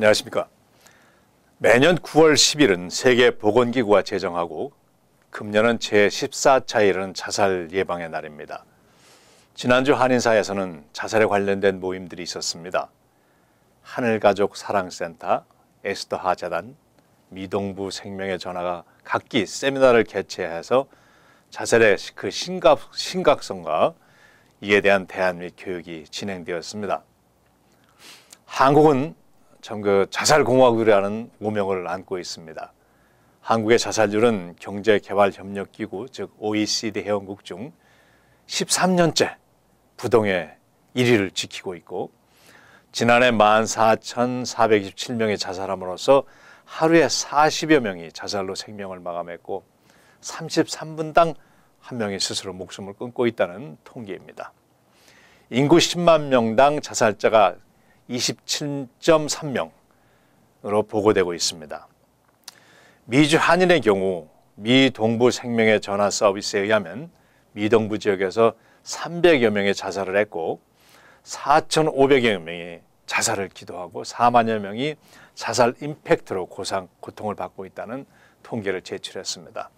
안녕하십니까. 매년 9월 10일은 세계보건기구가 제정하고 금년은 제14차일은 자살 예방의 날입니다. 지난주 한인사에서는 자살에 관련된 모임들이 있었습니다. 하늘가족 사랑센터, 에스더하 재단, 미동부 생명의 전화가 각기 세미나를 개최해서 자살의 그 심각, 심각성과 이에 대한 대안 및 교육이 진행되었습니다. 한국은 참그 자살공화국이라는 오명을 안고 있습니다. 한국의 자살률은 경제개발협력기구 즉 OECD 회원국 중 13년째 부동의 1위를 지키고 있고 지난해 14,427명이 자살함으로써 하루에 40여 명이 자살로 생명을 마감했고 33분당 한 명이 스스로 목숨을 끊고 있다는 통계입니다. 인구 10만 명당 자살자가 27.3명으로 보고되고 있습니다. 미주 한인의 경우 미 동부 생명의 전화 서비스에 의하면 미 동부 지역에서 300여 명이 자살을 했고 4,500여 명이 자살을 기도하고 4만여 명이 자살 임팩트로 고상 고통을 받고 있다는 통계를 제출했습니다.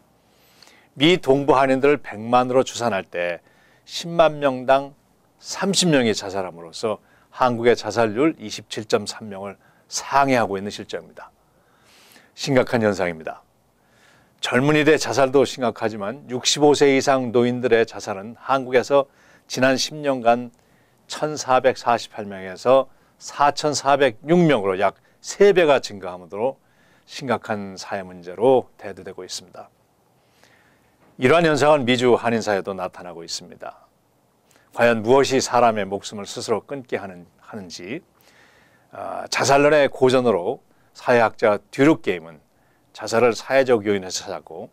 미 동부 한인들을 100만으로 추산할 때 10만 명당 30명이 자살함으로써 한국의 자살률 27.3명을 상회하고 있는 실정입니다. 심각한 현상입니다. 젊은이들의 자살도 심각하지만 65세 이상 노인들의 자살은 한국에서 지난 10년간 1,448명에서 4,406명으로 약 3배가 증가하므로 심각한 사회 문제로 대두되고 있습니다. 이러한 현상은 미주 한인사회도 나타나고 있습니다. 과연 무엇이 사람의 목숨을 스스로 끊게 하는, 하는지 어, 자살론의 고전으로 사회학자 듀룩게임은 자살을 사회적 요인에서 찾았고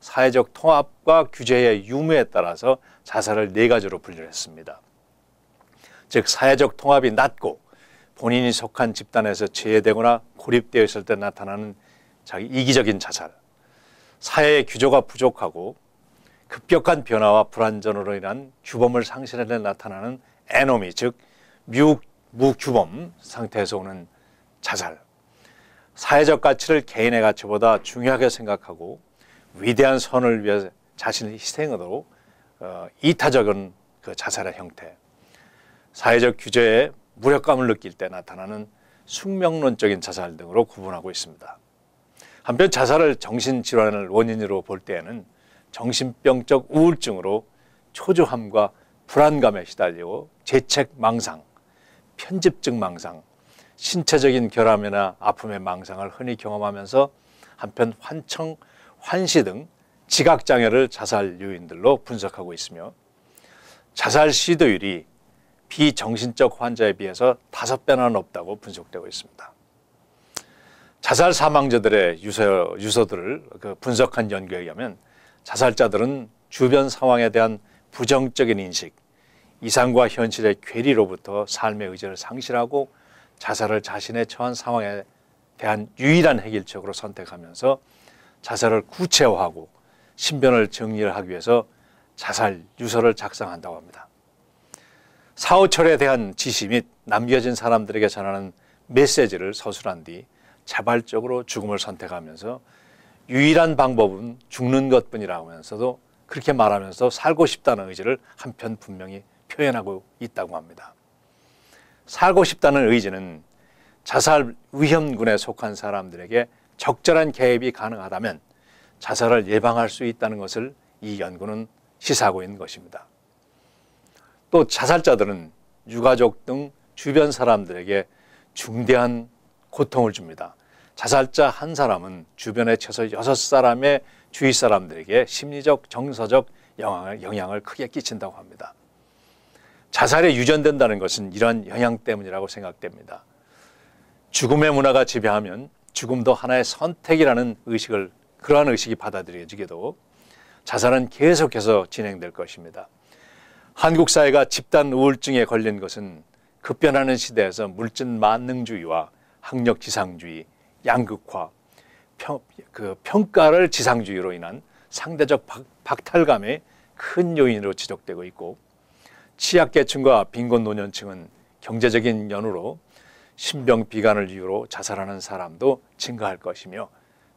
사회적 통합과 규제의 유무에 따라서 자살을 네 가지로 분류 했습니다. 즉 사회적 통합이 낮고 본인이 속한 집단에서 제외되거나 고립되어 있을 때 나타나는 자기 이기적인 자살, 사회의 규조가 부족하고 급격한 변화와 불안전으로 인한 규범을 상실하려 나타나는 에노미 즉 미국 무규범 상태에서 오는 자살 사회적 가치를 개인의 가치보다 중요하게 생각하고 위대한 선을 위해 자신을 희생으로 어, 이타적인 그 자살의 형태 사회적 규제에 무력감을 느낄 때 나타나는 숙명론적인 자살 등으로 구분하고 있습니다. 한편 자살을 정신질환을 원인으로 볼 때에는 정신병적 우울증으로 초조함과 불안감에 시달리고 재책 망상, 편집증 망상, 신체적인 결함이나 아픔의 망상을 흔히 경험하면서 한편 환청, 환시 등 지각장애를 자살 요인들로 분석하고 있으며 자살 시도율이 비정신적 환자에 비해서 다섯 배나 높다고 분석되고 있습니다. 자살 사망자들의 유서, 유서들을 그 분석한 연구에 의하면 자살자들은 주변 상황에 대한 부정적인 인식, 이상과 현실의 괴리로부터 삶의 의지를 상실하고 자살을 자신의 처한 상황에 대한 유일한 해결책으로 선택하면서 자살을 구체화하고 신변을 정리를 하기 위해서 자살 유서를 작성한다고 합니다. 사후철에 대한 지시 및 남겨진 사람들에게 전하는 메시지를 서술한 뒤 자발적으로 죽음을 선택하면서 유일한 방법은 죽는 것뿐이라고 하면서도 그렇게 말하면서 살고 싶다는 의지를 한편 분명히 표현하고 있다고 합니다. 살고 싶다는 의지는 자살 위험군에 속한 사람들에게 적절한 개입이 가능하다면 자살을 예방할 수 있다는 것을 이 연구는 시사하고 있는 것입니다. 또 자살자들은 유가족 등 주변 사람들에게 중대한 고통을 줍니다. 자살자 한 사람은 주변의 최소 여섯 사람의 주위 사람들에게 심리적, 정서적 영향을, 영향을 크게 끼친다고 합니다. 자살에 유전된다는 것은 이런 영향 때문이라고 생각됩니다. 죽음의 문화가 지배하면 죽음도 하나의 선택이라는 의식을 그러한 의식이 받아들여지게도 자살은 계속해서 진행될 것입니다. 한국 사회가 집단 우울증에 걸린 것은 급변하는 시대에서 물질 만능주의와 학력 지상주의, 양극화, 평, 그 평가를 지상주의로 인한 상대적 박, 탈감의큰 요인으로 지적되고 있고 취약계층과 빈곤 노년층은 경제적인 연후로 신병 비관을 이유로 자살하는 사람도 증가할 것이며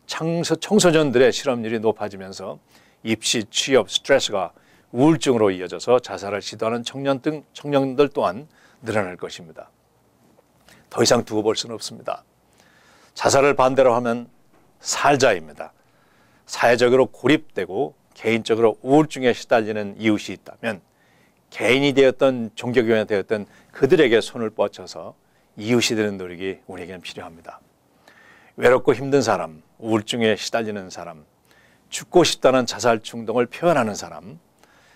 청소년들의 실업률이 높아지면서 입시, 취업, 스트레스가 우울증으로 이어져서 자살을 시도하는 청년 등 청년들 또한 늘어날 것입니다. 더 이상 두고 볼 수는 없습니다. 자살을 반대로 하면 살자입니다. 사회적으로 고립되고 개인적으로 우울증에 시달리는 이웃이 있다면 개인이 되었던 종교교회가 되었던 그들에게 손을 뻗쳐서 이웃이 되는 노력이 우리에게는 필요합니다. 외롭고 힘든 사람, 우울증에 시달리는 사람, 죽고 싶다는 자살 충동을 표현하는 사람,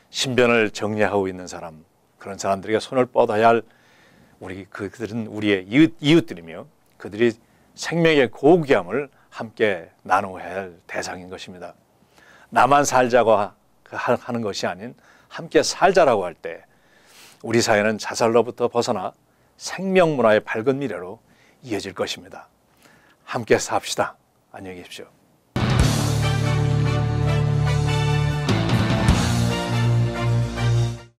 신변을 정리하고 있는 사람, 그런 사람들에게 손을 뻗어야 할 우리 그들은 우리의 이웃, 이웃들이며 그들이 생명의 고귀함을 함께 나누어야 할 대상인 것입니다. 나만 살자고 그 하는 것이 아닌 함께 살자라고 할 때 우리 사회는 자살로부터 벗어나 생명 문화의 밝은 미래로 이어질 것입니다. 함께 삽시다. 안녕히 계십시오.